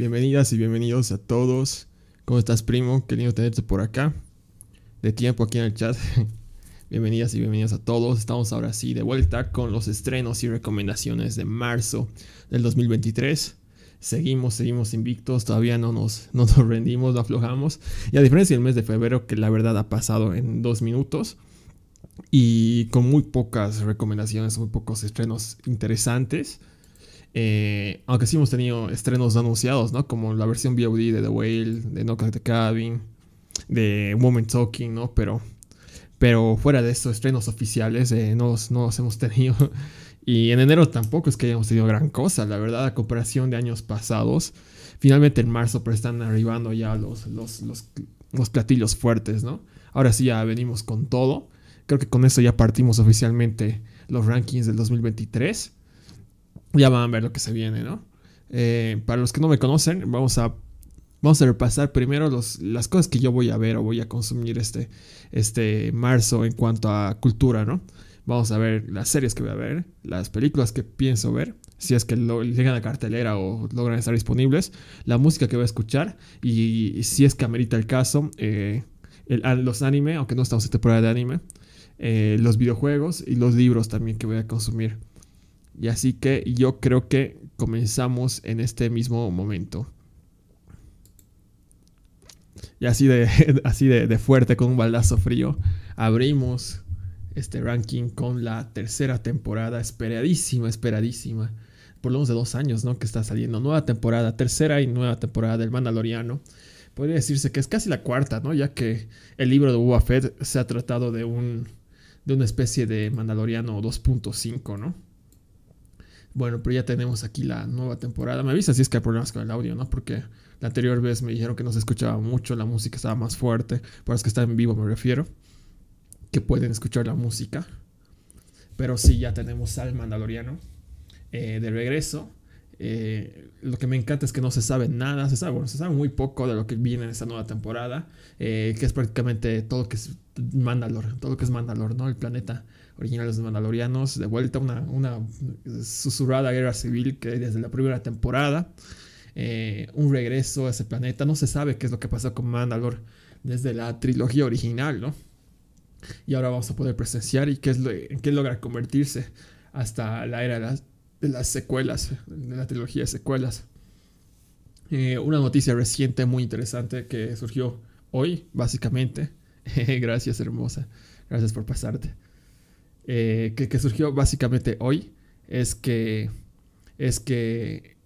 Bienvenidas y bienvenidos a todos. ¿Cómo estás, primo? Qué lindo tenerte por acá. De tiempo aquí en el chat. Bienvenidas y bienvenidos a todos. Estamos ahora sí de vuelta con los estrenos y recomendaciones de marzo del 2023. Seguimos, seguimos invictos, todavía no nos, no nos rendimos, no aflojamos. Y a diferencia del mes de febrero, que la verdad ha pasado en dos minutos y con muy pocas recomendaciones, muy pocos estrenos interesantes. Eh, aunque sí hemos tenido estrenos anunciados, ¿no? Como la versión VOD de The Whale, de Knockout the Cabin, de Woman Talking, ¿no? Pero, pero fuera de estos estrenos oficiales eh, no, los, hemos tenido. Y en enero tampoco es que hayamos tenido gran cosa, la verdad, a comparación de años pasados. Finalmente en marzo pero están arribando ya los, los, platillos fuertes, ¿no? Ahora sí ya venimos con todo. Creo que con eso ya partimos oficialmente los rankings del 2023 ya van a ver lo que se viene, ¿no? Eh, para los que no me conocen, vamos a, vamos a repasar primero las cosas que yo voy a ver o voy a consumir este, este marzo en cuanto a cultura, ¿no? Vamos a ver las series que voy a ver, las películas que pienso ver, si es que llegan a cartelera o logran estar disponibles, la música que voy a escuchar y, si es que amerita el caso, eh, los anime, aunque no estamos en temporada de anime, eh, los videojuegos y los libros también que voy a consumir. Y así que yo creo que comenzamos en este mismo momento. Y así de, así de, fuerte, con un baldazo frío, abrimos este ranking con la tercera temporada, esperadísima, esperadísima por lo menos de dos años, ¿no? Que está saliendo. Nueva temporada, tercera y nueva temporada del Mandaloriano. Podría decirse que es casi la cuarta, ¿no? Ya que el libro de Boba Fett se ha tratado de un. de una especie de Mandaloriano 2.5, ¿no? Bueno, pero ya tenemos aquí la nueva temporada. Me avisa si es que hay problemas con el audio, ¿no? Porque la anterior vez me dijeron que no se escuchaba mucho, la música estaba más fuerte. Para los que está en vivo me refiero. Que pueden escuchar la música. Pero sí, ya tenemos al Mandaloriano eh, de regreso. Eh, lo que me encanta es que no se sabe nada, se sabe, se sabe muy poco de lo que viene en esta nueva temporada, eh, que es prácticamente todo lo que es Mandalor, todo lo que es Mandalor, ¿no? El planeta originales de Mandalorianos, de vuelta una, una susurrada guerra civil que desde la primera temporada, eh, un regreso a ese planeta, no se sabe qué es lo que pasó con Mandalore desde la trilogía original, ¿no? Y ahora vamos a poder presenciar y qué es lo, en qué logra convertirse hasta la era de las, secuelas, de la trilogía de secuelas. Eh, una noticia reciente muy interesante que surgió hoy, básicamente. Gracias, hermosa. Gracias por pasarte. Eh, que, surgió básicamente hoy es que, es que,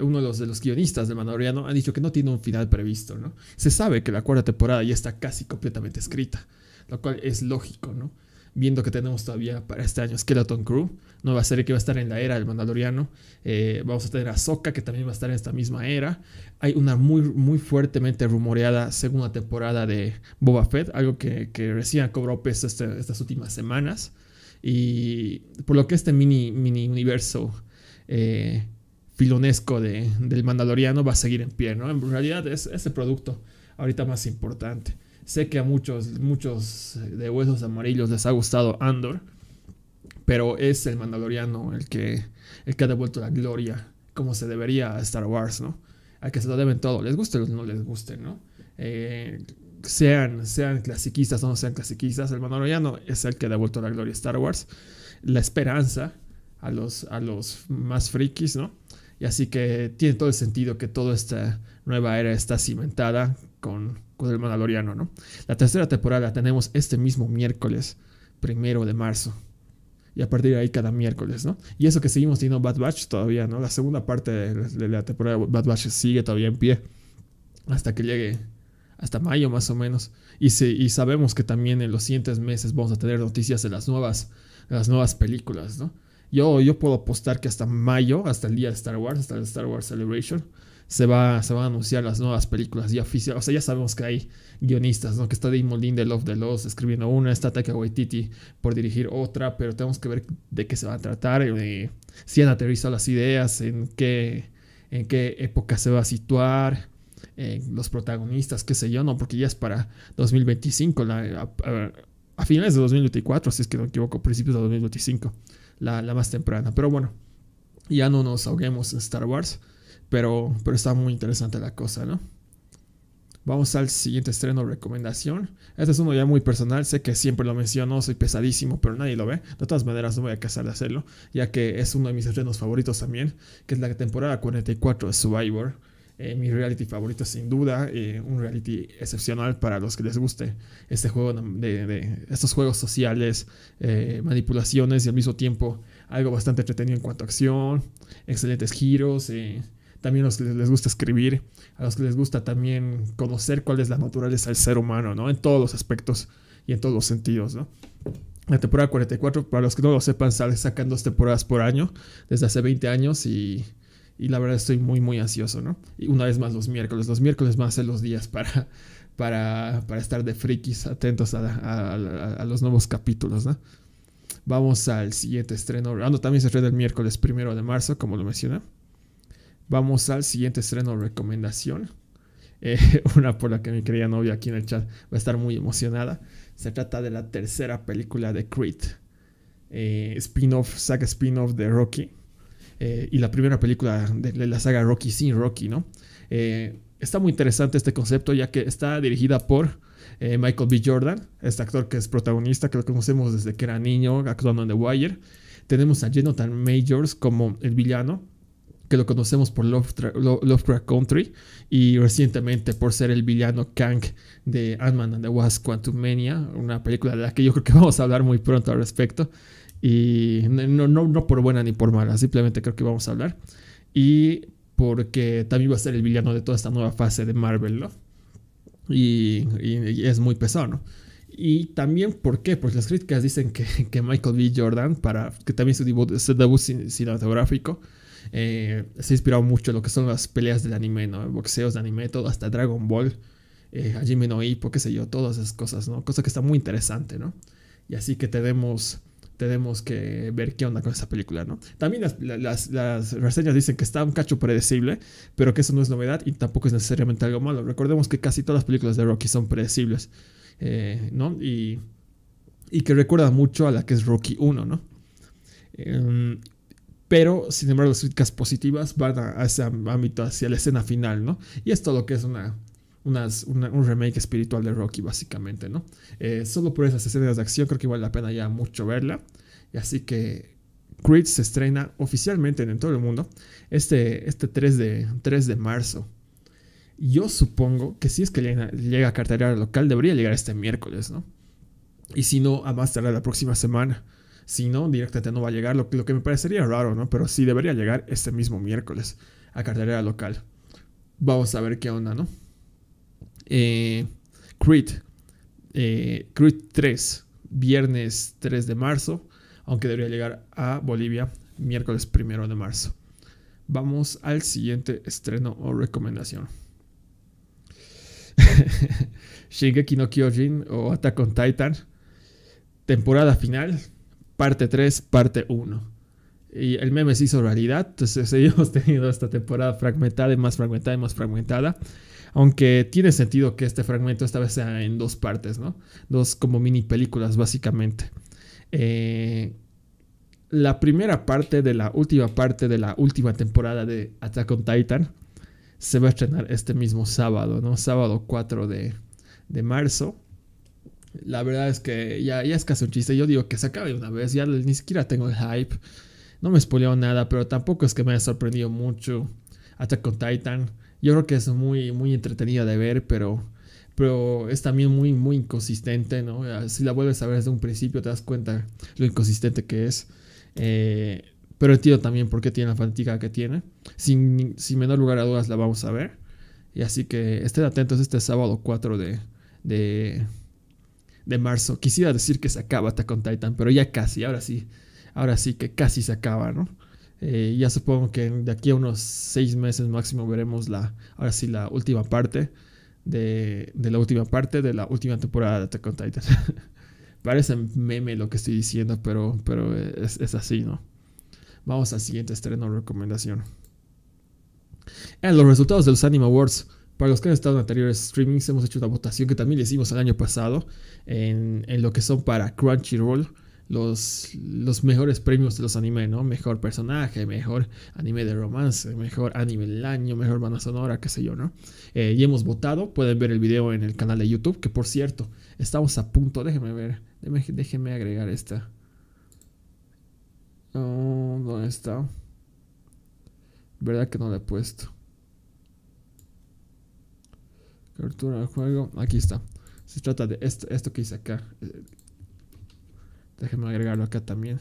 uno de los, de los guionistas del Mandaloriano ha dicho que no tiene un final previsto, ¿no? Se sabe que la cuarta temporada ya está casi completamente escrita, lo cual es lógico, ¿no? viendo que tenemos todavía para este año Skeleton Crew, nueva serie que va a estar en la era del Mandaloriano. Eh, vamos a tener a Sokka, que también va a estar en esta misma era. Hay una muy, muy fuertemente rumoreada segunda temporada de Boba Fett, algo que, recién cobró peso este, estas últimas semanas. Y por lo que este mini, mini universo eh, filonesco del Mandaloriano va a seguir en pie, ¿no? En realidad es, es el producto ahorita más importante. Sé que a muchos, muchos de huesos amarillos les ha gustado Andor, pero es el Mandaloriano el que, el que ha devuelto la gloria, como se debería a Star Wars, ¿no? A que se lo deben todo, les guste o no les guste, ¿no? Eh, sean, sean clasiquistas o no sean clasiquistas, el Mandaloriano es el que ha devuelto la gloria a Star Wars, la esperanza a los, a los más frikis, ¿no? Y así que tiene todo el sentido que toda esta nueva era está cimentada con con el Mandaloriano, ¿no? La tercera temporada tenemos este mismo miércoles, primero de marzo. Y a partir de ahí cada miércoles, ¿no? Y eso que seguimos teniendo Bad Batch todavía, ¿no? La segunda parte de la temporada Bad Batch sigue todavía en pie. Hasta que llegue hasta mayo más o menos. Y, sabemos que también en los siguientes meses vamos a tener noticias de las nuevas, las nuevas películas, ¿no? Yo, yo puedo apostar que hasta mayo, hasta el día de Star Wars, hasta el Star Wars Celebration, se, va, se van a anunciar las nuevas películas ya oficiales. O sea, ya sabemos que hay guionistas, ¿no? Que está de Molin de Lost escribiendo una, está Taika Waititi por dirigir otra, pero tenemos que ver de qué se va a tratar, eh, si han aterrizado las ideas, en qué, en qué época se va a situar. Eh, los protagonistas, qué sé yo, no, porque ya es para 2025, a, finales de 2024, si es que no me equivoco, principios de 2025, la, la más temprana. Pero bueno, ya no nos ahoguemos en Star Wars. Pero, pero está muy interesante la cosa, ¿no? Vamos al siguiente estreno recomendación. Este es uno ya muy personal, sé que siempre lo menciono, soy pesadísimo, pero nadie lo ve. De todas maneras, no voy a casar de hacerlo, ya que es uno de mis estrenos favoritos también, que es la temporada 44 de Survivor. Eh, mi reality favorito sin duda, eh, un reality excepcional para los que les guste este juego de, estos juegos sociales, eh, manipulaciones y al mismo tiempo algo bastante entretenido en cuanto a acción, excelentes giros también a los que les gusta escribir, a los que les gusta también conocer cuál es la naturaleza del ser humano, ¿no? En todos los aspectos y en todos los sentidos, ¿no? La temporada 44, para los que no lo sepan, sale sacando dos temporadas por año desde hace 20 años y, la verdad estoy muy, muy ansioso, ¿no? Y una vez más los miércoles, los miércoles más a los días para, para, estar de frikis, atentos a, los nuevos capítulos, ¿no? Vamos al siguiente estreno. Ah, también se estrena el miércoles primero de marzo, como lo mencioné. Vamos al siguiente estreno recomendación. Eh, una por la que mi querida novia aquí en el chat va a estar muy emocionada. Se trata de la tercera película de Creed. Eh, spin-off, saga spin-off de Rocky. Eh, y la primera película de la saga Rocky sin Rocky, ¿no? está muy interesante este concepto ya que está dirigida por Michael B. Jordan, este actor que es protagonista, que lo conocemos desde que era niño, actuando en The Wire. Tenemos a Jonathan Majors como el villano, que lo conocemos por Lovecraft, Country y recientemente por ser el villano Kang de Ant-Man and the Wasp Quantumania, una película de la que yo creo que vamos a hablar muy pronto al respecto. Y no, no, no por buena ni por mala, simplemente creo que vamos a hablar. Y porque también va a ser el villano de toda esta nueva fase de Marvel, ¿no? Y, es muy pesado, ¿no? Y también, ¿por qué? Pues las críticas dicen que, que Michael B. Jordan, para que también su debut, su debut cinematográfico, eh, se se inspirado mucho en lo que son las peleas del anime, ¿no? Boxeos de anime, todo, hasta Dragon Ball, eh, Hajime no qué sé yo, todas esas cosas, ¿no? Cosa que está muy interesante, ¿no? Y así que tenemos que ver qué onda con esa película, ¿no? También las, reseñas dicen que está un cacho predecible, pero que eso no es novedad y tampoco es necesariamente algo malo. Recordemos que casi todas las películas de Rocky son predecibles, eh, ¿no? Y, que recuerda mucho a la que es Rocky 1, ¿no? Em, pero sin embargo las críticas positivas van a, ese ámbito, hacia la escena final, ¿no? Y es todo lo que es una, un remake espiritual de Rocky, básicamente, ¿no? Eh, solo por esas escenas de acción creo que vale la pena ya mucho verla. Y así que Creed se estrena oficialmente en todo el mundo este, este 3, de, 3 de marzo. Yo supongo que si es que llega, llega a cartelera local, debería llegar este miércoles, ¿no? Y si no, a más tardar la próxima semana. Si no, directamente no va a llegar, lo, que me parecería raro, ¿no? Pero sí debería llegar este mismo miércoles a cartera local. Vamos a ver qué onda, ¿no? Eh, Creed. Eh, Creed 3, viernes 3 de marzo, aunque debería llegar a Bolivia miércoles 1 de marzo. Vamos al siguiente estreno o recomendación. Shingeki no Kyojin o Attack on Titan. Temporada final, parte 3, parte 1. Y el meme se hizo realidad, entonces hemos tenido esta temporada fragmentada y más fragmentada y más fragmentada. Aunque tiene sentido que este fragmento esta vez sea en dos partes, ¿no? Dos como mini películas, básicamente. Eh, la primera parte de la última parte de la última temporada de Attack on Titan se va a estrenar este mismo sábado, ¿no? Sábado 4 de, de marzo la verdad es que ya, es casi un chiste. Yo digo que se acabe una vez, ya ni siquiera tengo el hype. No me spoileado nada, pero tampoco es que me haya sorprendido mucho. Attack con Titan. Yo creo que es muy, muy entretenida de ver, pero, pero es también muy, muy inconsistente, ah, Si la vuelves a ver desde un principio te das cuenta lo inconsistente que es. Eh, pero entiendo también por qué tiene la fatiga que tiene. Sin, sin menor lugar a dudas la vamos a ver. Y así que estén atentos este sábado 4 de, de de marzo. Quisiera decir que se acaba Attack on Titan, pero ya casi, ahora sí. Ahora sí que casi se acaba, ¿no? Eh, ya supongo que de aquí a unos seis meses máximo veremos la, ahora sí, la última parte de, la última parte de la última temporada de Attack on Titan. Parece meme lo que estoy diciendo, pero, pero es, así, ¿no? Vamos al siguiente estreno recomendación. los resultados de los Anime Awards, para los que han estado en anteriores streamings, hemos hecho una votación que también hicimos el año pasado en, lo que son para Crunchyroll los, mejores premios de los animes, ¿no? Mejor personaje, mejor anime de romance, mejor anime del año, mejor banda sonora, qué sé yo, ¿no? Eh, y hemos votado, pueden ver el video en el canal de YouTube, que por cierto, estamos a punto, déjenme ver, déjenme, agregar esta. Oh, ¿Dónde está? ¿Verdad que no la he puesto? Captura del juego. Aquí está. Se trata de esto, que hice acá. Eh, Déjenme agregarlo acá también.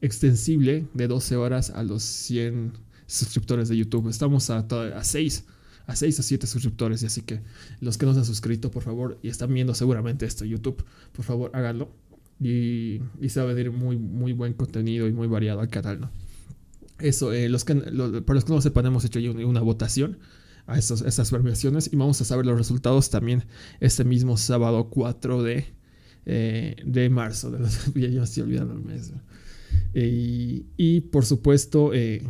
Extensible de 12 horas a los 100 suscriptores de YouTube. Estamos a, a 6 a 6 o 7 suscriptores. Y así que los que no se han suscrito, por favor, y están viendo seguramente esto YouTube, por favor, háganlo. Y, se va a venir muy, muy buen contenido y muy variado al canal, ¿no? Eso, eh, los que, para los que no lo sepan, hemos hecho una votación a esas premiaciones y vamos a saber los resultados también este mismo sábado 4 de, eh, de marzo. De ya, el mes. Y, por supuesto, eh,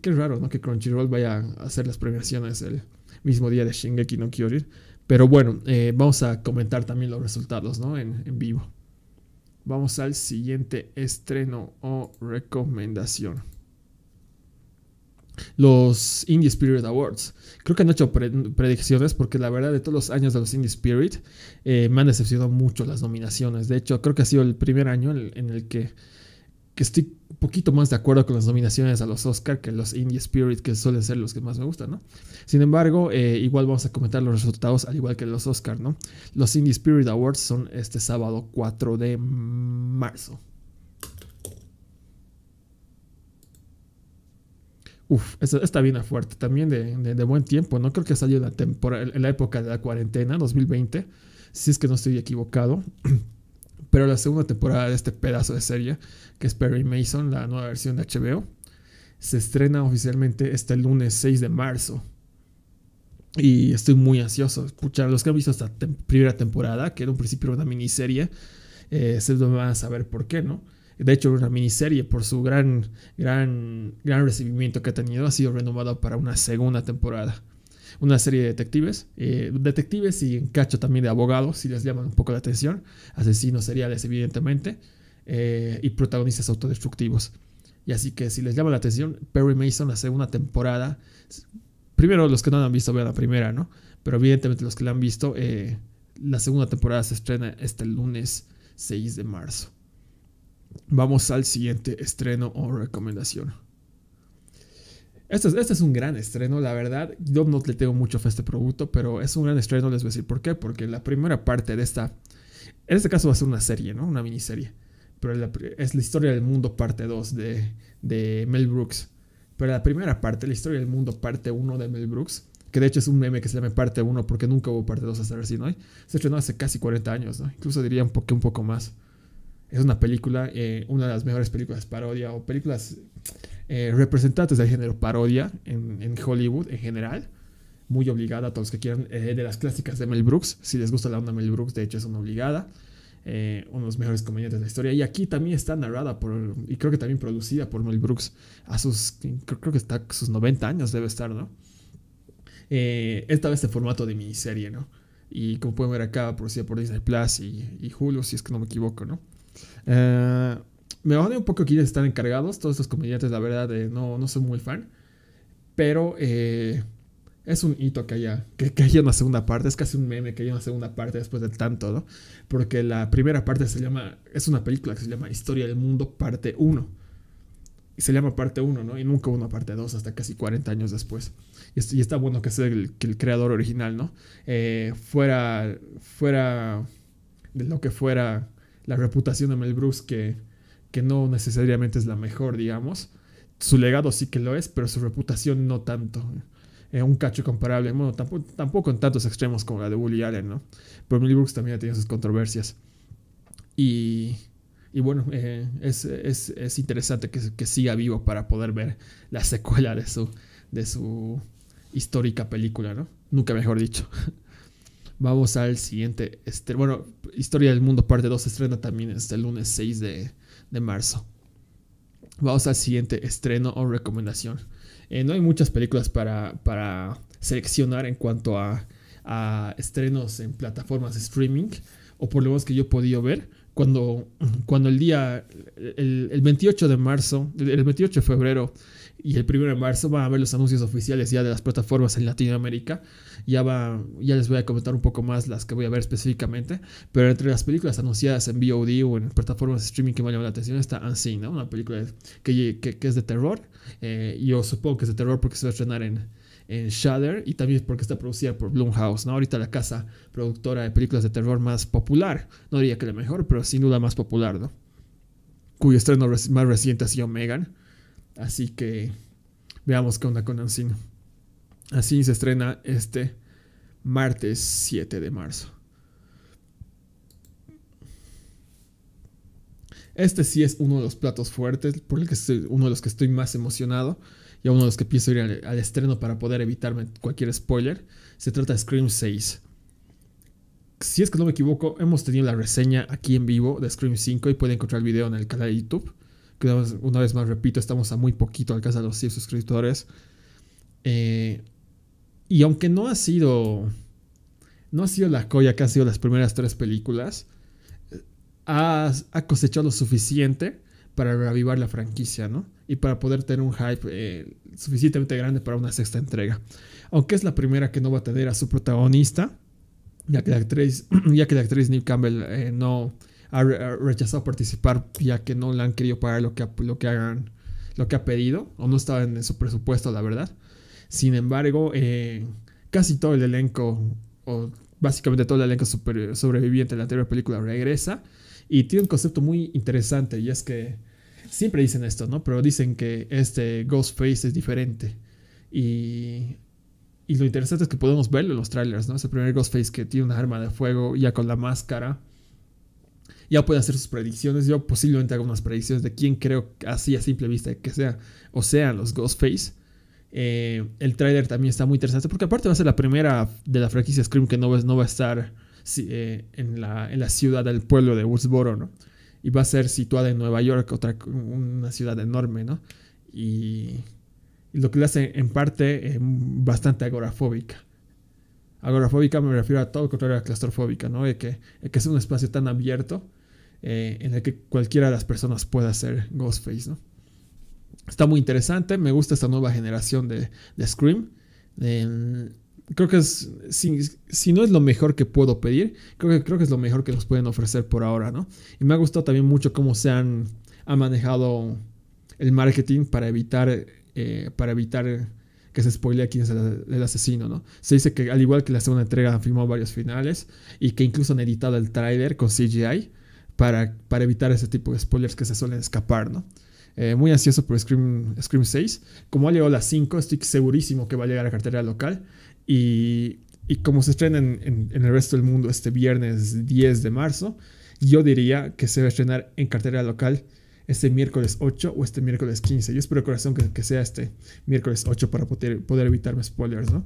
qué raro ¿no? que Crunchyroll vaya a hacer las premiaciones el mismo día de Shingeki no Kyojin. Pero bueno, eh, vamos a comentar también los resultados en vivo. Vamos al siguiente estreno o recomendación los Indie Spirit Awards. Creo que han hecho predicciones porque la verdad de todos los años de los Indie Spirit eh, me han decepcionado mucho las nominaciones. De hecho, creo que ha sido el primer año en, el que, estoy un poquito más de acuerdo con las nominaciones a los Oscar que los Indie Spirit, que suelen ser los que más me gustan, ¿no? Sin embargo, eh, igual vamos a comentar los resultados al igual que los Oscar, ¿no? Los Indie Spirit Awards son este sábado 4 de marzo. Uf, esta, bien fuerte, también de, buen tiempo. No creo que salió en la, en la época de la cuarentena, 2020, si es que no estoy equivocado. Pero la segunda temporada de este pedazo de serie, que es Perry Mason, la nueva versión de HBO, se estrena oficialmente este lunes 6 de marzo. Y estoy muy ansioso. Escuchar los que han visto esta primera temporada, que en un principio una miniserie, eh, se van a saber por qué, ¿no? de hecho una miniserie por su gran, gran, gran recibimiento que ha tenido, ha sido renovada para una segunda temporada. Una serie de detectives, eh, detectives y cacho también de abogados, si les llaman un poco la atención, asesinos seriales evidentemente, eh, y protagonistas autodestructivos. Y así que si les llama la atención, Perry Mason, la segunda temporada, primero los que no la han visto, vean la primera, ¿no? Pero evidentemente los que la han visto, eh, la segunda temporada se estrena este lunes 6 de marzo vamos al siguiente estreno o recomendación. Este, este es, un gran estreno, la verdad. Yo no le tengo mucho fe a este producto, pero es un gran estreno. Les voy a decir por qué. Porque la primera parte de esta. En este caso va a ser una serie, ¿no? Una miniserie. Pero es la historia del mundo parte 2 de, Mel Brooks. Pero la primera parte, la historia del mundo parte 1 de Mel Brooks, que de hecho es un meme que se llama parte 1 porque nunca hubo parte 2 hasta recién hoy no se estrenó hace casi 40 años, ¿no? Incluso diría un, un poco más es una película, eh, una de las mejores películas parodia o películas eh, representantes del género parodia en, Hollywood en general. Muy obligada a todos los que quieran, eh, de las clásicas de Mel Brooks. Si les gusta la onda Mel Brooks, de hecho es una obligada. uno de los mejores comediantes de la historia. Y aquí también está narrada por, y creo que también producida por Mel Brooks a sus, creo, que está a sus 90 años debe estar, ¿no? esta vez en formato de miniserie, ¿no? Y como pueden ver acá, producida por Disney Plus y, y Hulu, si es que no me equivoco, ¿no? Eh, me odio un poco quienes están encargados. Todos estos comediantes, la verdad, no, no soy muy fan. Pero eh, es un hito que haya, que, haya una segunda parte. Es casi un meme que haya una segunda parte después de tanto, ¿no? Porque la primera parte se llama. Es una película que se llama Historia del Mundo, parte 1. Y se llama parte 1, ¿no? Y nunca hubo una parte 2 hasta casi 40 años después. Y, está bueno que sea el, creador original, ¿no? Eh, fuera. Fuera. De lo que fuera la reputación de Mel Brooks que, que no necesariamente es la mejor, digamos. Su legado sí que lo es, pero su reputación no tanto. Eh, un cacho comparable, bueno, tampoco, tampoco en tantos extremos como la de Woody Allen, ¿no? Pero Mel Brooks también ha tenido sus controversias. Y, bueno, eh, es, interesante que, que, siga vivo para poder ver la secuela de su, de su histórica película, ¿no? Nunca mejor dicho. Vamos al siguiente. bueno, Historia del Mundo, parte 2, estrena también este lunes 6 de, de marzo. Vamos al siguiente estreno o recomendación. Eh, no hay muchas películas para, para seleccionar en cuanto a, estrenos en plataformas de streaming, o por lo menos que yo he podido ver. Cuando, cuando el día, el, el 28 de marzo, el 28 de febrero, y el 1 de marzo van a ver los anuncios oficiales ya de las plataformas en Latinoamérica. Ya, va, ya les voy a comentar un poco más las que voy a ver específicamente. Pero entre las películas anunciadas en VOD o en plataformas de streaming que me llamado la atención está Unseen, una película que, que, es de terror. Eh, yo supongo que es de terror porque se va a estrenar en, en Shudder y también porque está producida por Blumhouse, ¿no? Ahorita la casa productora de películas de terror más popular. No diría que la mejor, pero sin duda más popular, ¿no? Cuyo estreno más reciente ha sido Megan Así que veamos qué onda con Ancino. Así se estrena este martes 7 de marzo. Este sí es uno de los platos fuertes, por el que estoy, uno de los que estoy más emocionado y uno de los que pienso ir al, al estreno para poder evitarme cualquier spoiler. Se trata de Scream 6 si es que no me equivoco, hemos tenido la reseña aquí en vivo de Scream 5 y pueden encontrar el video en el canal de YouTube una vez más repito, estamos a muy poquito de los 100 suscriptores. Eh, y aunque no ha sido. No ha sido la coya que han sido las primeras tres películas. Eh, ha, cosechado lo suficiente para reavivar la franquicia, ¿no? Y para poder tener un hype eh, suficientemente grande para una sexta entrega. Aunque es la primera que no va a tener a su protagonista, ya que la actriz, ya la actriz Neil Campbell no, ha, rechazado participar ya que no le han querido pagar lo que, lo que hagan, lo que ha pedido, o no estaba en su presupuesto, la verdad. Sin embargo, eh, casi todo el elenco, o básicamente todo el elenco sobreviviente de la anterior película regresa y tiene un concepto muy interesante y es que siempre dicen esto, ¿no? Pero dicen que este Ghostface es diferente y y lo interesante es que podemos verlo en los trailers, ¿no? Ese primer Ghostface que tiene una arma de fuego ya con la máscara ya pueden hacer sus predicciones. Yo posiblemente hago unas predicciones de quién creo, así a simple vista, que sea o sean los Ghostface. Eh, el trailer también está muy interesante porque aparte va a ser la primera de la franquicia Scream que no, no va a estar eh, en, la, ciudad del pueblo de Woodsboro, ¿no? Y va a ser situada en Nueva York, otra, una ciudad enorme, ¿no? Y, lo que le hace en parte eh, bastante agorafóbica. Agorafóbica me refiero a todo lo contrario a claustrofóbica, ¿no? De que, que es un espacio tan abierto eh, en el que cualquiera de las personas pueda hacer Ghostface, ¿no? Está muy interesante, me gusta esta nueva generación de, de Scream. Em, creo que es, si, no es lo mejor que puedo pedir, creo que, creo que es lo mejor que nos pueden ofrecer por ahora, ¿no? Y me ha gustado también mucho cómo se han, manejado el marketing para evitar, eh, para evitar que se spoilea quién es el, asesino, ¿no? Se dice que al igual que la segunda entrega han filmado varios finales y que incluso han editado el trailer con CGI para, evitar ese tipo de spoilers que se suelen escapar, ¿no? Eh, muy ansioso por Scream, 6. Como ha llegado a las 5, estoy segurísimo que va a llegar a cartera local. Y, como se estrena en, el resto del mundo este viernes 10 de marzo, yo diría que se va a estrenar en cartera local este miércoles 8 o este miércoles 15. Yo espero corazón que, que sea este miércoles 8 para poder, poder evitarme spoilers, ¿no?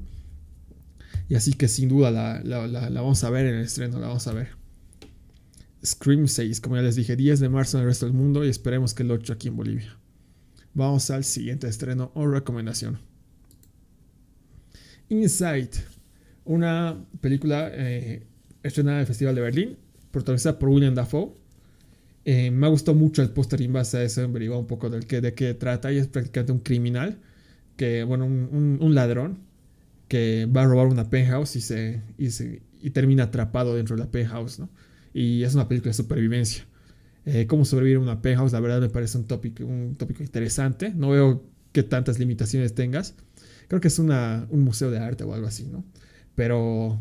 Y así que sin duda la vamos a ver en el estreno, la vamos a ver. Scream 6, como ya les dije, 10 de marzo en el resto del mundo y esperemos que el 8 aquí en Bolivia. Vamos al siguiente estreno o recomendación. Inside, una película eh, estrenada en el Festival de Berlín, protagonizada por William Dafoe. Eh, me ha gustado mucho el póster en base a eso, averiguado un poco del de qué trata y es prácticamente un criminal, que, bueno, un, ladrón que va a robar una penthouse y, y, se, y termina atrapado dentro de la penthouse, ¿no? Y es una película de supervivencia. Eh, cómo sobrevivir a una penthouse, la verdad me parece un tópico, un tópico interesante. No veo que tantas limitaciones tengas. Creo que es un museo de arte o algo así, ¿no? Pero,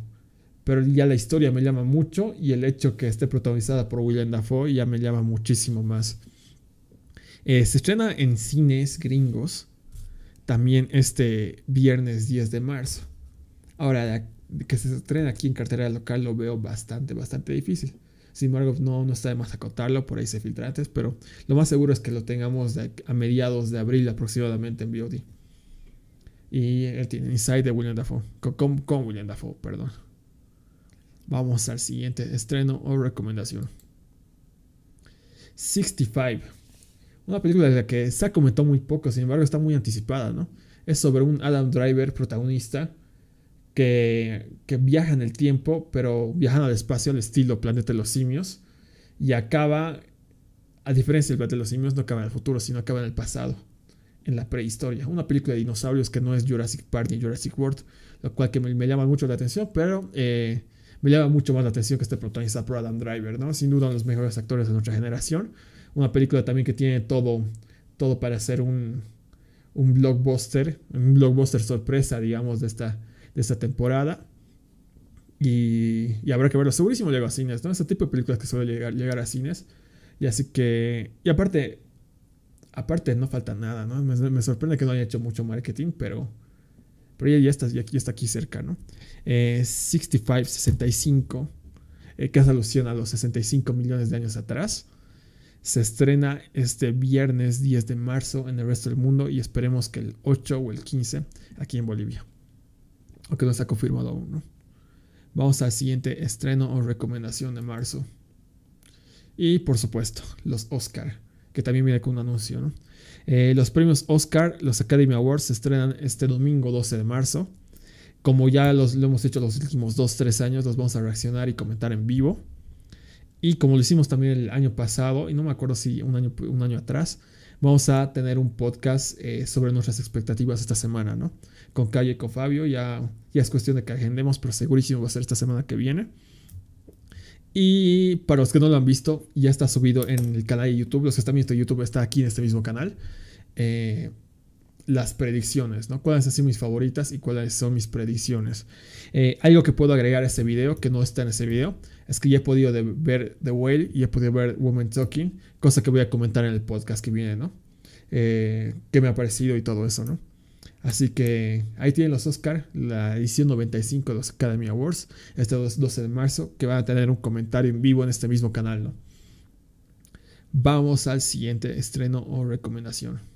pero ya la historia me llama mucho y el hecho que esté protagonizada por William Dafoe ya me llama muchísimo más. Eh, se estrena en cines gringos también este viernes 10 de marzo. Ahora, que se estrena aquí en cartera local lo veo bastante, bastante difícil. Sin embargo, no, no está de más acotarlo, por ahí se filtra antes, pero lo más seguro es que lo tengamos a mediados de abril aproximadamente en VOD. Y él tiene Inside de William Dafoe, con, William Dafoe, perdón. Vamos al siguiente estreno o recomendación. 65. Una película de la que se comentó muy poco, sin embargo está muy anticipada, ¿no? Es sobre un Adam Driver protagonista que, viajan en el tiempo, pero viajan al espacio al estilo Planeta de los Simios. Y acaba, a diferencia del Planeta de los Simios, no acaba en el futuro, sino acaba en el pasado, en la prehistoria. Una película de dinosaurios que no es Jurassic Park ni Jurassic World, lo cual que me, llama mucho la atención, pero eh, me llama mucho más la atención que este protagonista por Adam Driver, ¿no? Sin duda uno de los mejores actores de nuestra generación. Una película también que tiene todo, todo para ser un, un blockbuster, un blockbuster sorpresa, digamos, de esta de esta temporada. Y, habrá que verlo. Segurísimo llega a cines, ¿no? Ese tipo de películas que suele llegar, llegar a cines. Y así que. Y aparte. Aparte, no falta nada, ¿no? Me, sorprende que no haya hecho mucho marketing, pero. Pero ya, está, está aquí cerca, ¿no? 65, eh, 65. Eh, que hace alusión a los 65 millones de años atrás. Se estrena este viernes 10 de marzo en el resto del mundo y esperemos que el 8 o el 15 aquí en Bolivia aunque no ha confirmado aún. ¿no? Vamos al siguiente estreno o recomendación de marzo. Y por supuesto, los Oscar, que también viene con un anuncio. ¿no? Eh, los premios Oscar, los Academy Awards, se estrenan este domingo 12 de marzo. Como ya los, lo hemos hecho los últimos 2-3 años, los vamos a reaccionar y comentar en vivo. Y como lo hicimos también el año pasado, y no me acuerdo si un año, un año atrás, vamos a tener un podcast eh, sobre nuestras expectativas esta semana, ¿no? Con Calle y con Fabio, ya, ya es cuestión de que agendemos, pero segurísimo va a ser esta semana que viene. Y para los que no lo han visto, ya está subido en el canal de YouTube. Los que están viendo YouTube está aquí en este mismo canal. Eh, las predicciones, ¿no? Cuáles han sido mis favoritas y cuáles son mis predicciones. Eh, algo que puedo agregar a este video, que no está en ese video, es que ya he podido ver The Whale y he podido ver Woman Talking, cosa que voy a comentar en el podcast que viene, ¿no? Eh, qué me ha parecido y todo eso, ¿no? Así que ahí tienen los Oscar, la edición 95 de los Academy Awards, este 12 de marzo, que van a tener un comentario en vivo en este mismo canal, ¿no? Vamos al siguiente estreno o recomendación.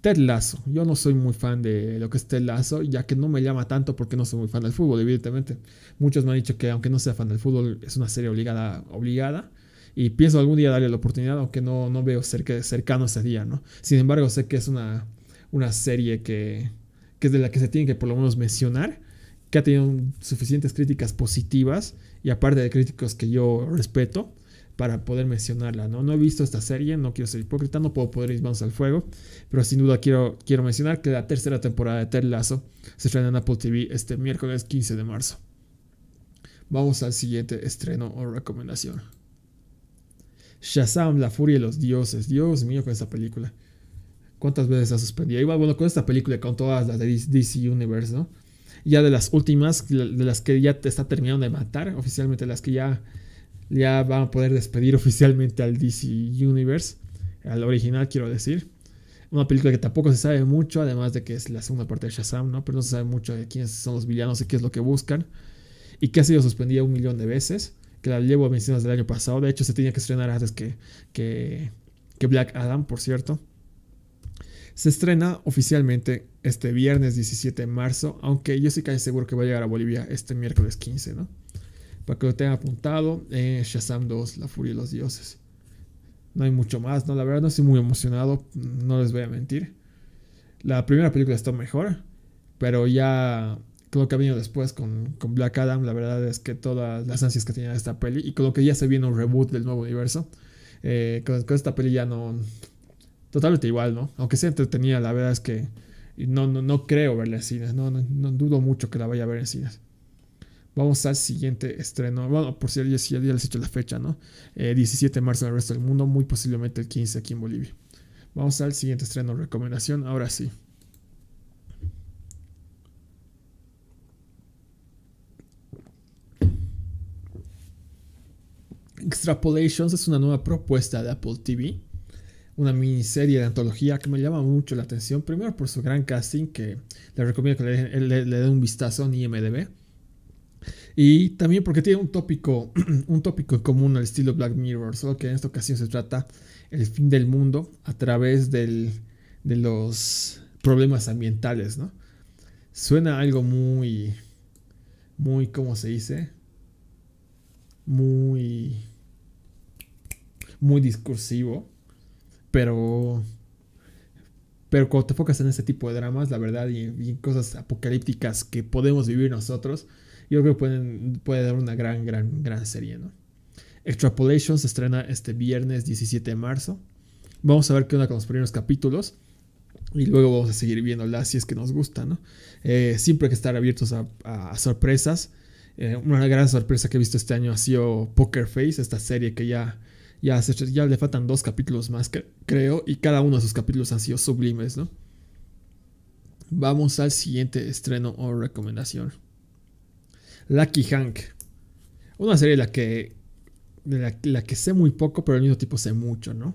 Ted Lasso. Yo no soy muy fan de lo que es Ted Lasso, ya que no me llama tanto porque no soy muy fan del fútbol, evidentemente. Muchos me han dicho que aunque no sea fan del fútbol, es una serie obligada, obligada. Y pienso algún día darle la oportunidad, aunque no, no veo cercano ese día, ¿no? Sin embargo, sé que es una, una serie que, que es de la que se tiene que por lo menos mencionar, que ha tenido suficientes críticas positivas y aparte de críticos que yo respeto, para poder mencionarla, ¿no? No he visto esta serie, no quiero ser hipócrita, no puedo poner mis al fuego, pero sin duda quiero, quiero mencionar que la tercera temporada de Ter Lazo se estrena en Apple TV este miércoles 15 de marzo. Vamos al siguiente estreno o recomendación. Shazam, la furia de los dioses. Dios mío con esta película. ¿Cuántas veces ha suspendido? Igual, bueno, con esta película, con todas las de DC Universe, ¿no? Ya de las últimas, de las que ya te está terminando de matar, oficialmente las que ya ya van a poder despedir oficialmente al DC Universe, al original quiero decir. Una película que tampoco se sabe mucho, además de que es la segunda parte de Shazam, ¿no? Pero no se sabe mucho de quiénes son los villanos y qué es lo que buscan. Y que ha sido suspendida un millón de veces, que la llevo a desde del año pasado. De hecho, se tenía que estrenar antes que, que, Black Adam, por cierto. Se estrena oficialmente este viernes 17 de marzo, aunque yo sí casi seguro que va a llegar a Bolivia este miércoles 15, ¿no? para que lo tengan apuntado. Eh, Shazam 2, La Furia de los Dioses. No hay mucho más, ¿no? La verdad no estoy muy emocionado, no les voy a mentir. La primera película está mejor, pero ya con lo que ha venido después con, Black Adam, la verdad es que todas las ansias que tenía esta peli y con lo que ya se viene un reboot del nuevo universo, eh, con, esta peli ya no... Totalmente igual, ¿no? Aunque sea entretenida, la verdad es que no, no, no creo verla en cines, no, no, no dudo mucho que la vaya a ver en cines. Vamos al siguiente estreno. Bueno, por si ya, ya les he hecho la fecha, ¿no? 17 eh, de marzo en el resto del mundo, muy posiblemente el 15 aquí en Bolivia. Vamos al siguiente estreno, recomendación, ahora sí. Extrapolations es una nueva propuesta de Apple TV, una miniserie de antología que me llama mucho la atención, primero por su gran casting, que le recomiendo que le, den un vistazo en IMDB, y también porque tiene un tópico, un tópico en común al estilo Black Mirror, solo que en esta ocasión se trata el fin del mundo a través del, de los problemas ambientales, ¿no? Suena algo muy, muy, ¿cómo se dice? Muy, muy discursivo, pero, pero cuando te focas en este tipo de dramas, la verdad, y, en cosas apocalípticas que podemos vivir nosotros, yo creo que puede dar una gran, gran, gran serie, ¿no? Extrapolation se estrena este viernes 17 de marzo. Vamos a ver qué onda con los primeros capítulos. Y luego vamos a seguir viéndola si es que nos gusta, ¿no? Eh, siempre hay que estar abiertos a, sorpresas. Eh, una gran sorpresa que he visto este año ha sido Poker Face, esta serie que ya, ya, ya le faltan dos capítulos más, creo, y cada uno de sus capítulos han sido sublimes, ¿no? Vamos al siguiente estreno o recomendación. Lucky Hank. Una serie de la que, la, que sé muy poco, pero al mismo tipo sé mucho, ¿no?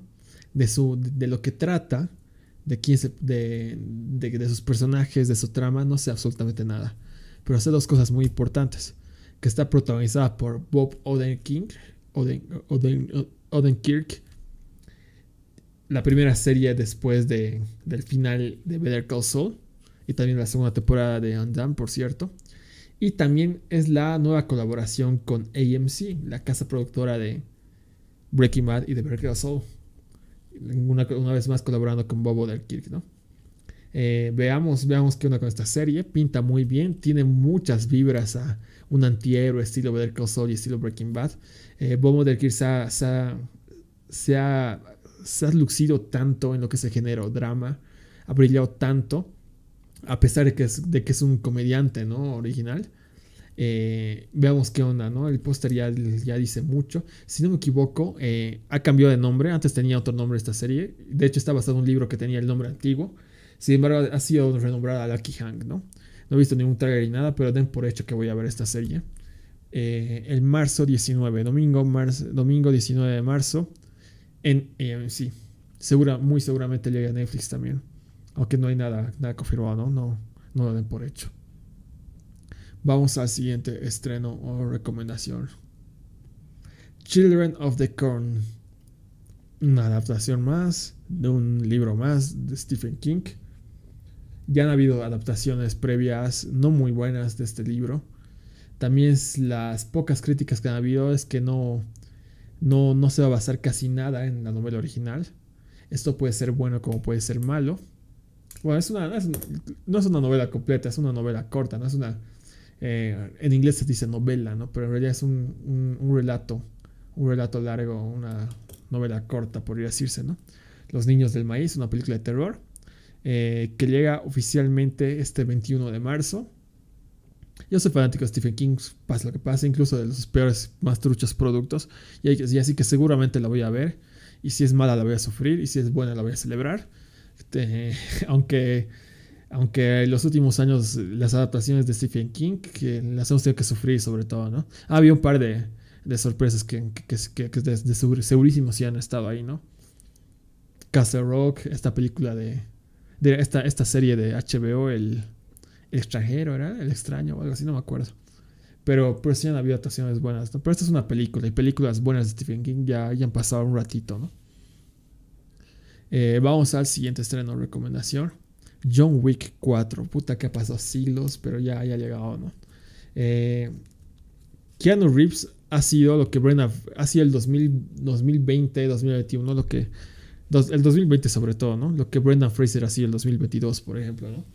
De, su, de, lo que trata, de, quién de, sus personajes, de su trama, no sé absolutamente nada. Pero sé dos cosas muy importantes. Que está protagonizada por Bob Odenkirk. La primera serie después de, del final de Better Call Saul. Y también la segunda temporada de Undam, por cierto. Y también es la nueva colaboración con AMC, la casa productora de Breaking Bad y de Bad Soul. Una, una, vez más colaborando con Bobo del ¿no? Eh, veamos, veamos qué onda con esta serie. Pinta muy bien, tiene muchas vibras a un antihéroe estilo Better Call y estilo Breaking Bad. Eh, Bobo del se ha, se ha lucido tanto en lo que se generó drama, ha brillado tanto a pesar de que es, un comediante, ¿no? Original. Eh, veamos qué onda, ¿no? El póster ya, dice mucho. Si no me equivoco, eh, ha cambiado de nombre. Antes tenía otro nombre esta serie. De hecho, está basado en un libro que tenía el nombre antiguo. Sin embargo, ha sido renombrada Lucky Hank, ¿no? No he visto ningún trailer ni nada, pero den por hecho que voy a ver esta serie. Eh, el marzo 19, domingo, marzo, domingo 19 de marzo, en AMC. Segura, muy seguramente llega a Netflix también. Aunque no hay nada, nada confirmado, no, no lo den por hecho. Vamos al siguiente estreno o recomendación. Children of the Corn. Una adaptación más de un libro más de Stephen King. Ya han habido adaptaciones previas no muy buenas de este libro. También las pocas críticas que han habido es que no, no, no se va a basar casi nada en la novela original. Esto puede ser bueno como puede ser malo. Bueno, no es una novela completa, es una novela corta, no es una... Eh, en inglés se dice novela, ¿no? Pero en realidad es un, relato, un relato largo, una novela corta, podría decirse, ¿no? Los Niños del Maíz, una película de terror, eh, que llega oficialmente este 21 de marzo. Yo soy fanático de Stephen King, pasa lo que pasa, incluso de los peores, más truchos productos, y así que seguramente la voy a ver, y si es mala la voy a sufrir, y si es buena la voy a celebrar. Este, aunque, aunque en los últimos años las adaptaciones de Stephen King que las hemos tenido que sufrir sobre todo, ¿no? Ah, había un par de, sorpresas que, que, que, segurísimo sí han estado ahí, ¿no? Castle Rock, esta película de, esta, esta serie de HBO, el, extranjero, ¿era? El extraño o algo así, no me acuerdo. Pero, pues sí han habido adaptaciones buenas, Pero esta es una película y películas buenas de Stephen King ya, ya han pasado un ratito, ¿no? Eh, vamos al siguiente estreno, recomendación. John Wick 4. Puta que ha pasado siglos, pero ya, ha llegado, ¿no? Eh, Keanu Reeves ha sido lo que Brennan... ha sido el 2020, 2021, lo que el 2020 sobre todo, ¿no? Lo que Brendan Fraser ha sido el 2022, por ejemplo, ¿no?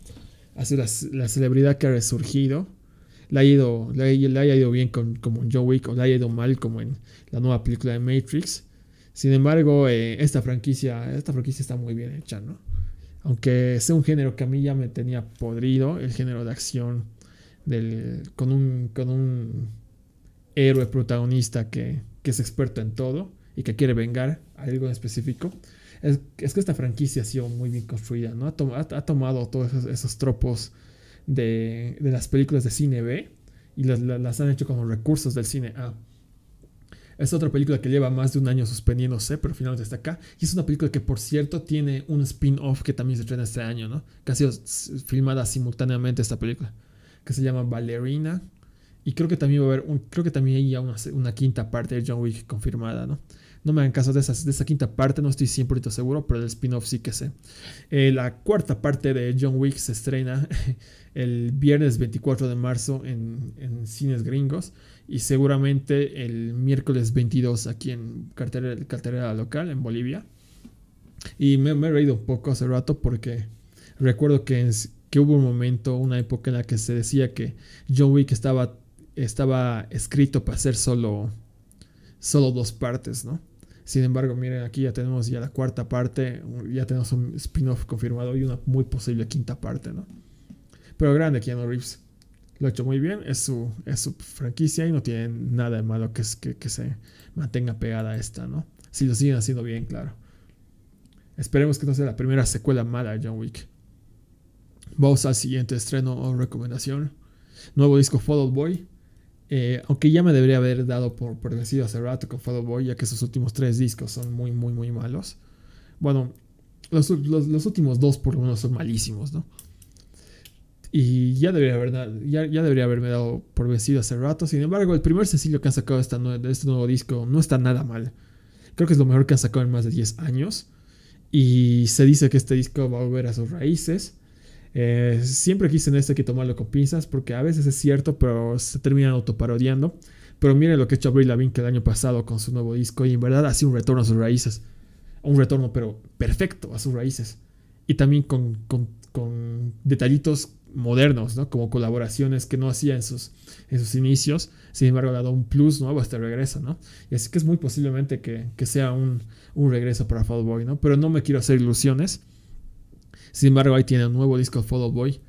Ha sido la, celebridad que ha resurgido, le ha ido, le, ido bien como en John Wick, o le ha ido mal como en la nueva película de Matrix, sin embargo, eh, esta franquicia, esta franquicia está muy bien hecha, ¿no? Aunque sea un género que a mí ya me tenía podrido, el género de acción del, con, un, con un héroe protagonista que, es experto en todo y que quiere vengar algo en específico. Es, que esta franquicia ha sido muy bien construida, ¿no? Ha, tomado todos esos, tropos de, de, las películas de cine B y las, las, han hecho como recursos del cine A. Es otra película que lleva más de un año suspendiéndose, pero finalmente está acá. Y es una película que, por cierto, tiene un spin-off que también se estrena este año, ¿no? Que ha sido filmada simultáneamente esta película, que se llama Ballerina. Y creo que también va a haber, un, creo que también hay ya una, una quinta parte de John Wick confirmada, ¿no? No me hagan caso de, esa quinta parte, no estoy 100% seguro, pero el spin-off sí que sé. Eh, la cuarta parte de John Wick se estrena el viernes 24 de marzo en, cines gringos y seguramente el miércoles 22 aquí en cartera, local en Bolivia. Y me, he reído un poco hace rato porque recuerdo que, hubo un momento, una época en la que se decía que John Wick estaba, escrito para ser solo dos partes, ¿no? Sin embargo, miren, aquí ya tenemos ya la cuarta parte, ya tenemos un spin-off confirmado y una muy posible quinta parte, ¿no? Pero grande Keanu Reeves. Lo ha hecho muy bien, es su, es su franquicia y no tiene nada de malo que, que, que se mantenga pegada a esta, ¿no? Si lo siguen haciendo bien, claro. Esperemos que no sea la primera secuela mala de John Wick. Vamos al siguiente estreno o recomendación. Nuevo disco Follow Boy. Eh, aunque ya me debería haber dado por vencido hace rato con Follow Boy, ya que sus últimos tres discos son muy, muy, muy malos. Bueno, los, últimos dos por lo menos son malísimos, ¿no? Y ya debería, ya, debería haberme dado por vencido hace rato. Sin embargo, el primer sencillo que han sacado de este nuevo disco no está nada mal. Creo que es lo mejor que han sacado en más de 10 años. Y se dice que este disco va a volver a sus raíces. Eh, siempre quise en esto que tomarlo con pinzas porque a veces es cierto, pero se terminan autoparodiando. Pero miren lo que ha hecho Avril que el año pasado con su nuevo disco y en verdad ha sido un retorno a sus raíces. Un retorno, pero perfecto a sus raíces. Y también con, detallitos modernos, Como colaboraciones que no hacía en sus, en sus inicios. Sin embargo, ha dado un plus nuevo hasta este regreso, ¿no? Y así que es muy posiblemente que, sea un, regreso para Fall Boy, ¿no? Pero no me quiero hacer ilusiones sin embargo, ahí tiene un nuevo disco Follow Boy.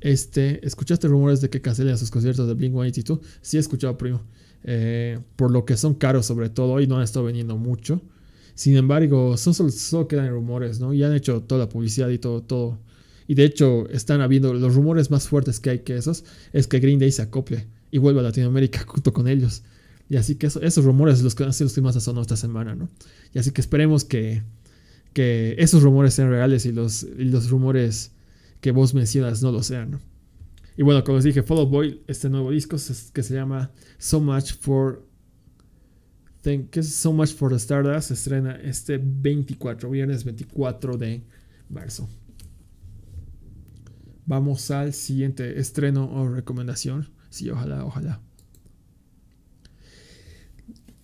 Este, ¿escuchaste rumores de que cancelen sus conciertos de Blink-182? Sí he escuchado, primo. Eh, por lo que son caros sobre todo y no han estado vendiendo mucho. Sin embargo, son solo, quedan rumores, ¿no? Y han hecho toda la publicidad y todo, todo. Y de hecho, están habiendo los rumores más fuertes que hay que esos, es que Green Day se acople y vuelva a Latinoamérica junto con ellos. Y así que esos rumores los que han sido los que más sonó esta semana, ¿no? Y así que esperemos que, que esos rumores sean reales y los, los rumores que vos mencionas no lo sean. Y bueno, como les dije, Follow Boy, este nuevo disco que se llama So Much for Thank que So Much for the Stardust estrena este 24, viernes 24 de marzo. Vamos al siguiente estreno o recomendación. Sí, ojalá, ojalá.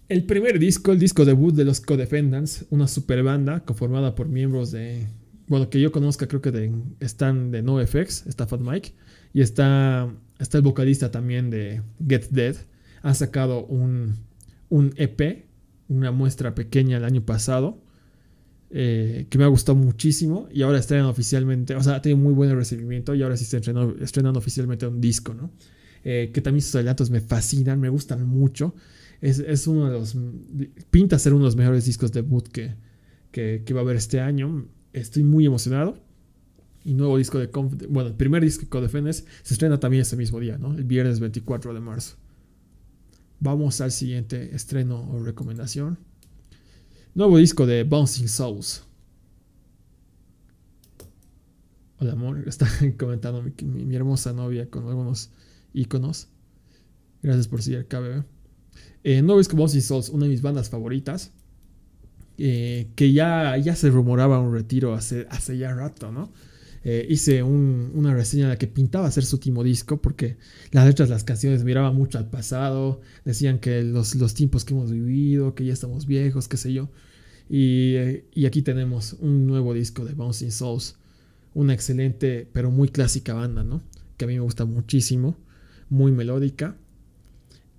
El primer disco, el disco debut de los Codefendants, una super banda conformada por miembros de. Bueno, que yo conozca, creo que están de NoFX, está Fat Mike, y está, está el vocalista también de Get Dead. Ha sacado un, EP, una muestra pequeña el año pasado, eh, que me ha gustado muchísimo, y ahora estrenan oficialmente, o sea, ha tenido muy buen recibimiento, y ahora sí se estrenando, estrenando oficialmente un disco, ¿no? Eh, que también sus adelantos me fascinan, me gustan mucho es, uno de los. Pinta ser uno de los mejores discos debut que, que, va a haber este año. Estoy muy emocionado. Y nuevo disco de. bueno, el primer disco de Codefenes se estrena también ese mismo día, ¿no? El viernes 24 de marzo. Vamos al siguiente estreno o recomendación. Nuevo disco de Bouncing Souls. Hola amor, está comentando mi, hermosa novia con algunos iconos. Gracias por seguir acá, eh, no ves como una de mis bandas favoritas. Eh, que ya, ya se rumoraba un retiro hace, ya rato, ¿no? Eh, hice una reseña de la que pintaba ser su último disco porque las letras las canciones miraban mucho al pasado, decían que los, tiempos que hemos vivido, que ya estamos viejos, qué sé yo. Y, y aquí tenemos un nuevo disco de Bouncing Souls, una excelente pero muy clásica banda, ¿no? Que a mí me gusta muchísimo, muy melódica.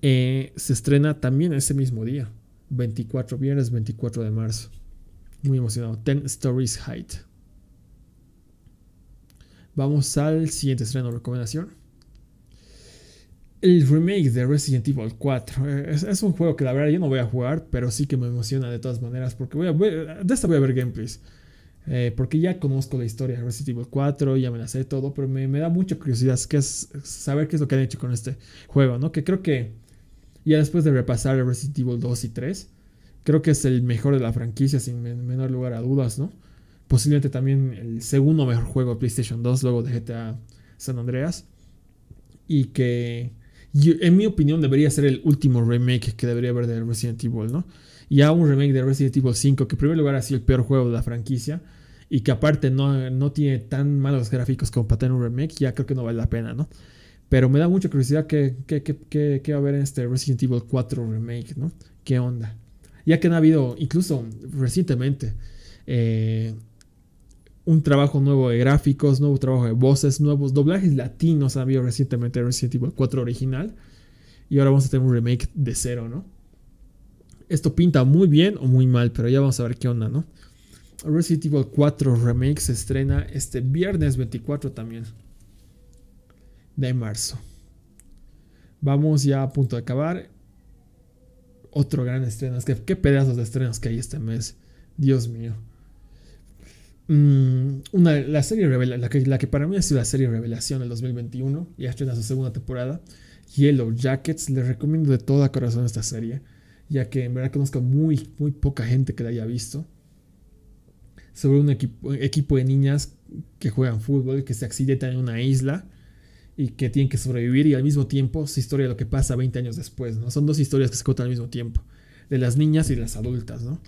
Eh, se estrena también ese mismo día, 24, viernes 24 de marzo. Muy emocionado. Ten Stories Height. Vamos al siguiente estreno, recomendación. El remake de Resident Evil 4. Eh, es, un juego que la verdad yo no voy a jugar, pero sí que me emociona de todas maneras. Porque voy a, de esta voy a ver gameplays. Eh, porque ya conozco la historia de Resident Evil 4, ya me la sé todo, pero me, da mucha curiosidad saber qué es lo que han hecho con este juego, ¿no? Que creo que ya después de repasar el Resident Evil 2 y 3, creo que es el mejor de la franquicia, sin menor lugar a dudas, ¿no? Posiblemente también el segundo mejor juego de PlayStation 2, luego de GTA San Andreas. Y que, en mi opinión, debería ser el último remake que debería haber de Resident Evil, ¿no? Ya un remake de Resident Evil 5, que en primer lugar ha sido el peor juego de la franquicia. Y que aparte no, no tiene tan malos gráficos como para tener un remake, ya creo que no vale la pena, ¿no? Pero me da mucha curiosidad qué, va a haber en este Resident Evil 4 Remake, ¿no? ¿Qué onda? Ya que no ha habido, incluso recientemente, eh, un trabajo nuevo de gráficos, nuevo trabajo de voces, nuevos doblajes latinos ha habido recientemente Resident Evil 4 original. Y ahora vamos a tener un remake de cero, ¿no? Esto pinta muy bien o muy mal, pero ya vamos a ver qué onda, ¿no? Resident Evil 4 Remake se estrena este viernes 24 también de marzo. Vamos ya a punto de acabar. Otro gran estreno. Es que qué pedazos de estrenos que hay este mes. Dios mío. Mm, una, la serie la que, para mí ha sido la serie revelación del 2021. Ya estrena su segunda temporada. Yellow Jackets. Les recomiendo de todo corazón esta serie. Ya que en verdad conozco muy, muy poca gente que la haya visto. Sobre un equipo, equipo de niñas que juegan fútbol, que se accidentan en una isla y que tienen que sobrevivir y al mismo tiempo su historia de lo que pasa 20 años después, ¿no? Son dos historias que se cuentan al mismo tiempo, de las niñas y de las adultas, ¿no?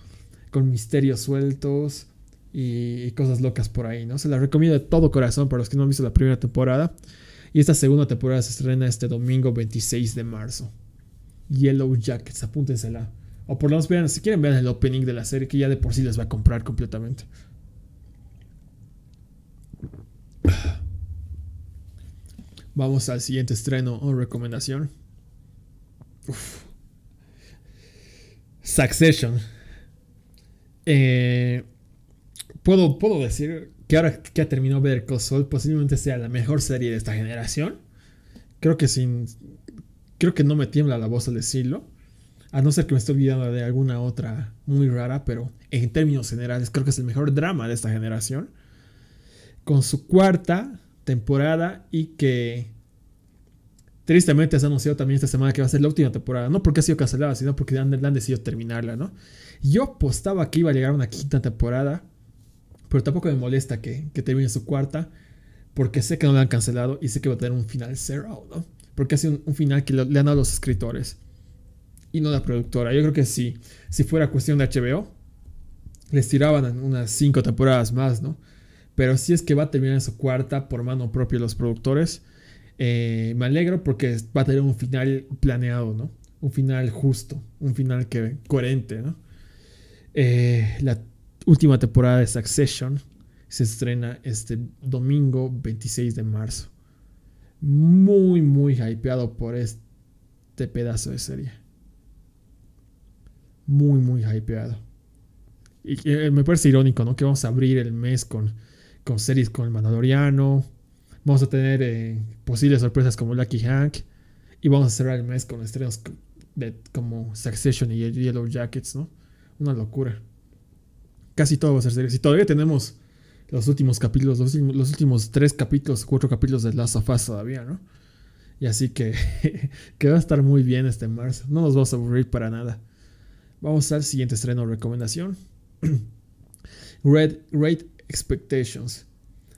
Con misterios sueltos y, cosas locas por ahí, ¿no? Se la recomiendo de todo corazón para los que no han visto la primera temporada. Y esta segunda temporada se estrena este domingo 26 de marzo. Yellow Jackets, apúntensela. O por lo menos vean, si quieren ver el opening de la serie que ya de por sí les va a comprar completamente. Vamos al siguiente estreno o recomendación. Succession. Eh, puedo, puedo decir que ahora que terminado Ver ver Saul posiblemente sea la mejor serie de esta generación. Creo que sin... Creo que no me tiembla la voz al decirlo. A no ser que me esté olvidando de alguna otra muy rara, pero en términos generales creo que es el mejor drama de esta generación. Con su cuarta temporada y que tristemente se ha anunciado también esta semana que va a ser la última temporada, no porque ha sido cancelada, sino porque han, han decidido terminarla, ¿no? Yo apostaba que iba a llegar una quinta temporada, pero tampoco me molesta que, que termine su cuarta, porque sé que no la han cancelado y sé que va a tener un final cerrado, ¿no? Porque ha sido un, final que le han dado los escritores y no la productora. Yo creo que sí, si fuera cuestión de HBO, les tiraban unas cinco temporadas más, ¿no? Pero si es que va a terminar su cuarta por mano propia de los productores. Eh, me alegro porque va a tener un final planeado, ¿no? Un final justo, un final que, coherente, ¿no? Eh, la última temporada de Succession se estrena este domingo 26 de marzo. Muy, muy hypeado por este pedazo de serie. Muy, muy hypeado. Y eh, me parece irónico, ¿no? Que vamos a abrir el mes con con series con el Mandaloriano. Vamos a tener eh, posibles sorpresas como Lucky Hank. Y vamos a cerrar el mes con estrenos como Succession y Yellow Jackets, ¿no? Una locura. Casi todo va a ser series. Y todavía tenemos los últimos capítulos, los últimos, tres capítulos, cuatro capítulos de Last of Us todavía, ¿no? Y así que, que va a estar muy bien este marzo. No nos vamos a aburrir para nada. Vamos al siguiente estreno recomendación. Red, Red Expectations.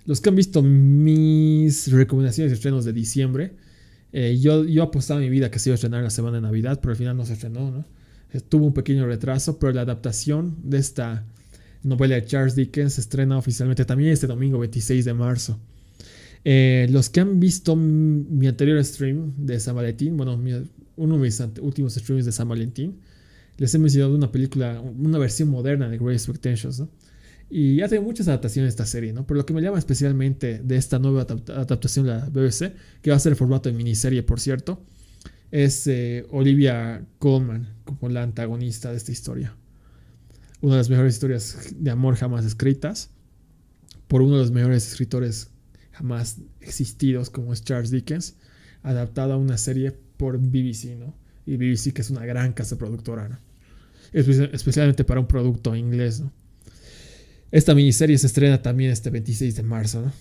Los que han visto mis recomendaciones de estrenos de diciembre, eh, yo yo, yo en mi vida que se iba a estrenar la semana de Navidad, pero al final no se estrenó, ¿no? Eh, tuvo un pequeño retraso, pero la adaptación de esta novela de Charles Dickens se estrena oficialmente también este domingo 26 de marzo. Eh, los que han visto mi anterior stream de San Valentín, bueno, uno de mis últimos streams de San Valentín, les he mencionado una película, una versión moderna de Great Expectations, ¿no? Y ya tiene muchas adaptaciones esta serie, ¿no? Pero lo que me llama especialmente de esta nueva adaptación de la BBC, que va a ser formato de miniserie, por cierto, es eh, Olivia Colman como la antagonista de esta historia. Una de las mejores historias de amor jamás escritas por uno de los mejores escritores jamás existidos como es Charles Dickens, adaptada a una serie por BBC, ¿no? Y BBC que es una gran casa productora, ¿no? Especialmente para un producto inglés, ¿no? Esta miniserie se estrena también este 26 de marzo,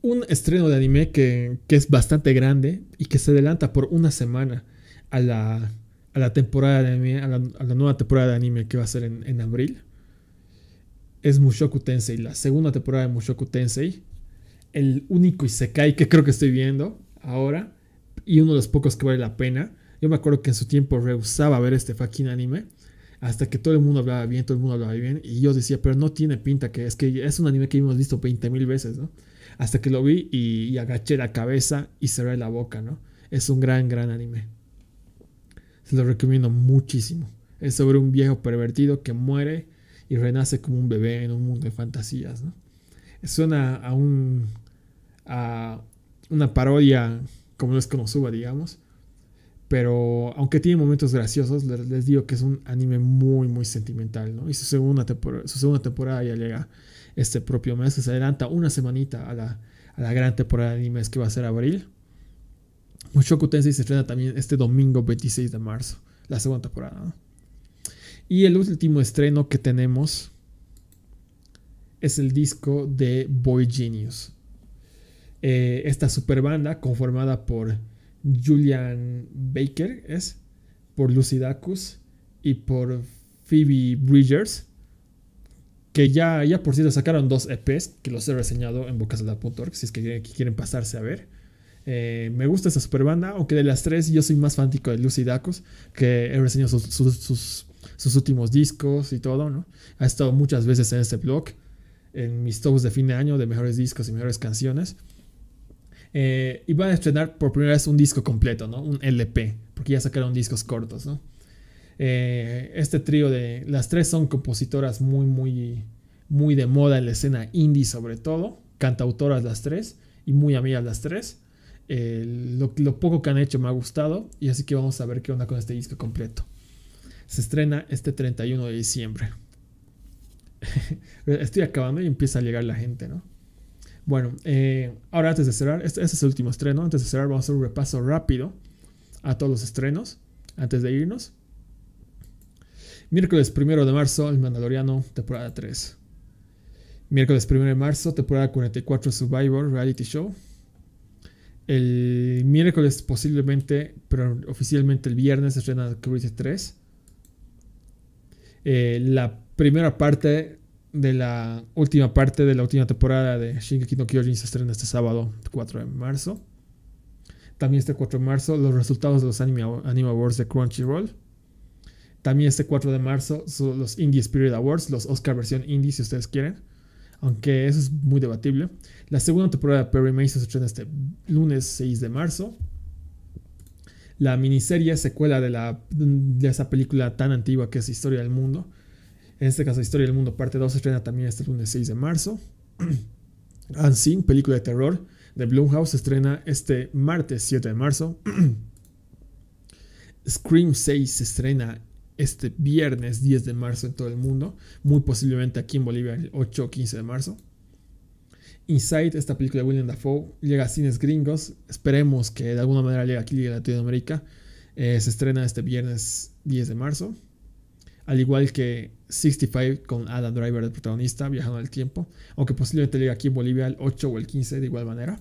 Un estreno de anime que, es bastante grande y que se adelanta por una semana a la, temporada de anime, a la, nueva temporada de anime que va a ser en, en abril. Es Mushoku Tensei, la segunda temporada de Mushoku Tensei. El único Isekai que creo que estoy viendo ahora. Y uno de los pocos que vale la pena. Yo me acuerdo que en su tiempo rehusaba ver este fucking anime hasta que todo el mundo hablaba bien, todo el mundo hablaba bien, y yo decía, pero no tiene pinta que es que es un anime que hemos visto 20 mil veces, ¿no? Hasta que lo vi y, agaché la cabeza y cerré la boca, ¿no? Es un gran, gran anime. Se lo recomiendo muchísimo. Es sobre un viejo pervertido que muere y renace como un bebé en un mundo de fantasías, ¿no? Suena a un... a una parodia como no es suba, digamos, pero aunque tiene momentos graciosos, les, digo que es un anime muy, muy sentimental, Y su segunda, temporada, ya llega este propio mes, se adelanta una semanita a la, gran temporada de animes que va a ser abril. Mushoku Tensei se estrena también este domingo 26 de marzo, la segunda temporada, Y el último estreno que tenemos es el disco de Boy Genius. Eh, esta super banda conformada por Julian Baker, es, por Lucy Dacus y por Phoebe Bridgers, que ya, ya por cierto sacaron dos EPs que los he reseñado en bocasada.org, si es que quieren pasarse a ver. Eh, me gusta esa super banda, aunque de las tres yo soy más fanático de Lucy Dacus, que he reseñado sus, últimos discos y todo, ¿no? Ha estado muchas veces en este blog, en mis tops de fin de año de mejores discos y mejores canciones y eh, van a estrenar por primera vez un disco completo, ¿no? Un LP, porque ya sacaron discos cortos, ¿no? Eh, este trío de las tres son compositoras muy, muy, muy de moda en la escena indie sobre todo, cantautoras las tres y muy amigas las tres. lo, poco que han hecho me ha gustado y así que vamos a ver qué onda con este disco completo. Se estrena este 31 de diciembre. Estoy acabando y empieza a llegar la gente, ¿no? Bueno, eh, ahora antes de cerrar, este, este, es el último estreno. Antes de cerrar, vamos a hacer un repaso rápido a todos los estrenos antes de irnos. Miércoles 1 de marzo, El Mandaloriano, temporada 3. Miércoles 1 de marzo, temporada 44, Survivor Reality Show. El miércoles posiblemente, pero oficialmente el viernes, estrena Cruiser eh, 3. la primera parte de la última parte de la última temporada de Shingeki no Kyojin se estrena este sábado 4 de marzo. También este 4 de marzo los resultados de los Anime, Awards de Crunchyroll. También este 4 de marzo los Indie Spirit Awards, los Oscar versión indie si ustedes quieren. Aunque eso es muy debatible. La segunda temporada de Perry Mason se estrena este lunes 6 de marzo. La miniserie secuela de esa película tan antigua que es Historia del Mundo en este caso, Historia del Mundo, parte 2, se estrena también este lunes 6 de marzo. Unseen, película de terror de Blumhouse, se estrena este martes 7 de marzo. Scream 6 se estrena este viernes 10 de marzo en todo el mundo, muy posiblemente aquí en Bolivia el 8 o 15 de marzo. Inside, esta película de William Dafoe, llega a cines gringos, esperemos que de alguna manera llegue aquí a Latinoamérica, eh, se estrena este viernes 10 de marzo al igual que 65 con Adam Driver, el protagonista, viajando al tiempo, aunque posiblemente llegue aquí en Bolivia el 8 o el 15 de igual manera.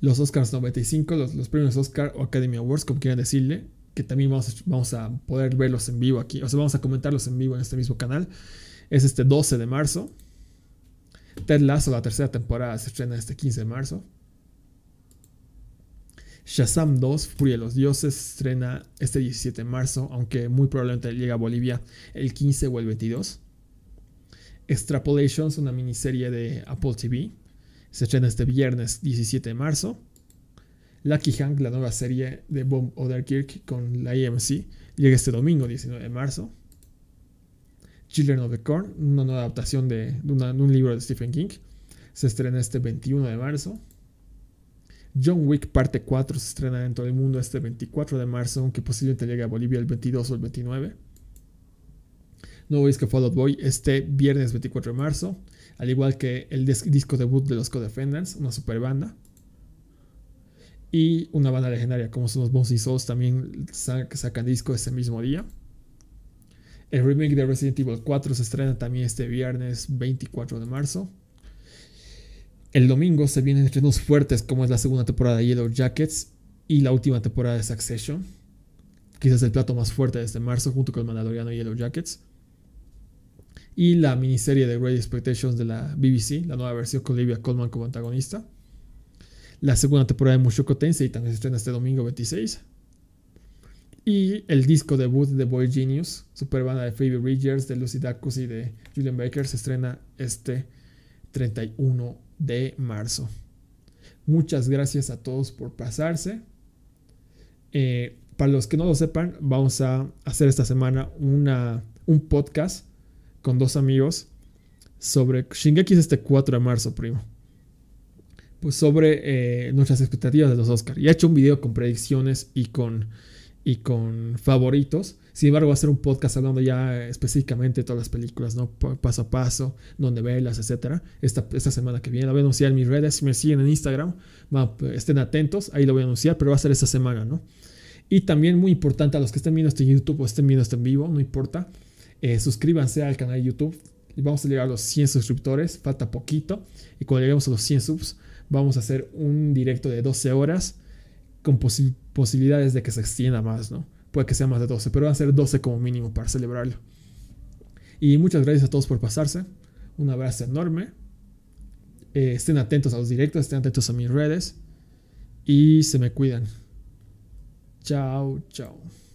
Los Oscars 95, los, los premios Oscar o Academy Awards, como quieran decirle, que también vamos vamos a poder verlos en vivo aquí, o sea, vamos a comentarlos en vivo en este mismo canal, es este 12 de marzo. Ted Lasso, la tercera temporada, se estrena este 15 de marzo. Shazam 2, Furia de los Dioses, estrena este 17 de marzo, aunque muy probablemente llegue a Bolivia el 15 o el 22. Extrapolations, una miniserie de Apple TV, se estrena este viernes 17 de marzo. Lucky Hank, la nueva serie de Bob Odenkirk con la AMC, llega este domingo 19 de marzo. Children of the Corn, una nueva adaptación de un libro de Stephen King, se estrena este 21 de marzo. John Wick parte 4 se estrena en todo el mundo este 24 de marzo, aunque posiblemente llegue a Bolivia el 22 o el 29. Nuevo disco Fallout Boy este viernes 24 de marzo, al igual que el disco debut de los Codefendants, una super banda. Y una banda legendaria como son los Bones y Souls también sacan disco ese mismo día. El remake de Resident Evil 4 se estrena también este viernes 24 de marzo. El domingo se vienen estrenos fuertes como es la segunda temporada de Yellow Jackets y la última temporada de Succession. Quizás el plato más fuerte desde este marzo junto con el Mandaloriano y Yellow Jackets. Y la miniserie de Great Expectations de la BBC, la nueva versión con Olivia Colman como antagonista. La segunda temporada de Mushoku Tensei también se estrena este domingo 26. Y el disco debut de Boy Genius, superbanda de Phoebe Ridgers, de Lucy Dacus y de Julian Baker, se estrena este 31 de marzo. Muchas gracias a todos por pasarse. Eh, para los que no lo sepan, vamos a hacer esta semana una, un podcast con dos amigos sobre Shingeki este 4 de marzo, primo. Pues sobre eh, nuestras expectativas de los Oscar Ya he hecho un video con predicciones y con, y con favoritos. Sin embargo, a ser un podcast hablando ya específicamente de todas las películas, ¿no? Paso a paso, dónde verlas, etcétera. Esta, esta semana que viene la voy a anunciar en mis redes. Si me siguen en Instagram, pues, estén atentos, ahí lo voy a anunciar, pero va a ser esta semana, ¿no? Y también muy importante a los que estén viendo este YouTube o estén viendo este en vivo, no importa, eh, suscríbanse al canal de YouTube. vamos a llegar a los 100 suscriptores, falta poquito. Y cuando lleguemos a los 100 subs, vamos a hacer un directo de 12 horas con posibilidades de que se extienda más, ¿no? Puede que sea más de 12, pero van a ser 12 como mínimo para celebrarlo. Y muchas gracias a todos por pasarse. Un abrazo enorme. Eh, estén atentos a los directos, estén atentos a mis redes. Y se me cuidan. Chao, chao.